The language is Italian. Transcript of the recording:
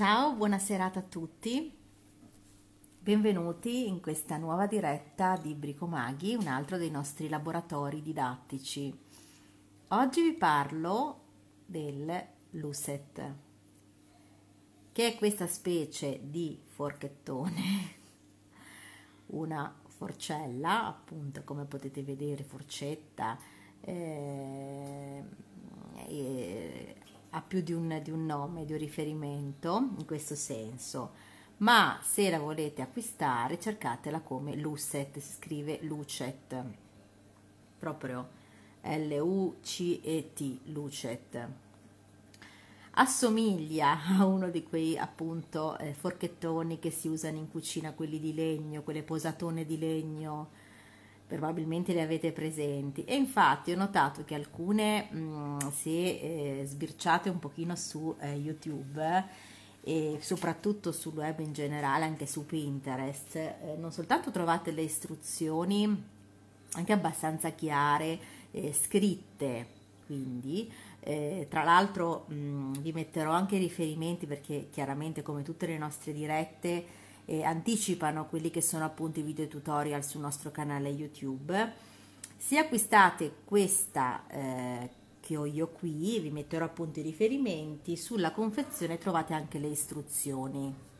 Ciao, buona serata a tutti. Benvenuti in questa nuova diretta di Bricomaghi, un altro dei nostri laboratori didattici. Oggi vi parlo del Lucet, che è questa specie di forchettone, una forcella, appunto come potete vedere, forcetta, eh, ha più di un, di un nome, di un riferimento in questo senso ma se la volete acquistare cercatela come Lucet, si scrive Lucet, proprio L-U-C-E-T, Lucet. Assomiglia a uno di quei appunto eh, forchettoni che si usano in cucina, quelli di legno, quelle posatone di legno, probabilmente le avete presenti e infatti ho notato che alcune mh, mm, se eh, sbirciate un pochino su eh, YouTube eh, e soprattutto sul web in generale anche su Pinterest eh, non soltanto trovate le istruzioni anche abbastanza chiare eh, scritte quindi eh, tra l'altro mm, vi metterò anche i riferimenti perché chiaramente come tutte le nostre dirette eh, anticipano quelli che sono appunto i video tutorial sul nostro canale YouTube. Se acquistate questa eh, che ho io qui, vi metterò appunto i riferimenti, sulla confezione trovate anche le istruzioni.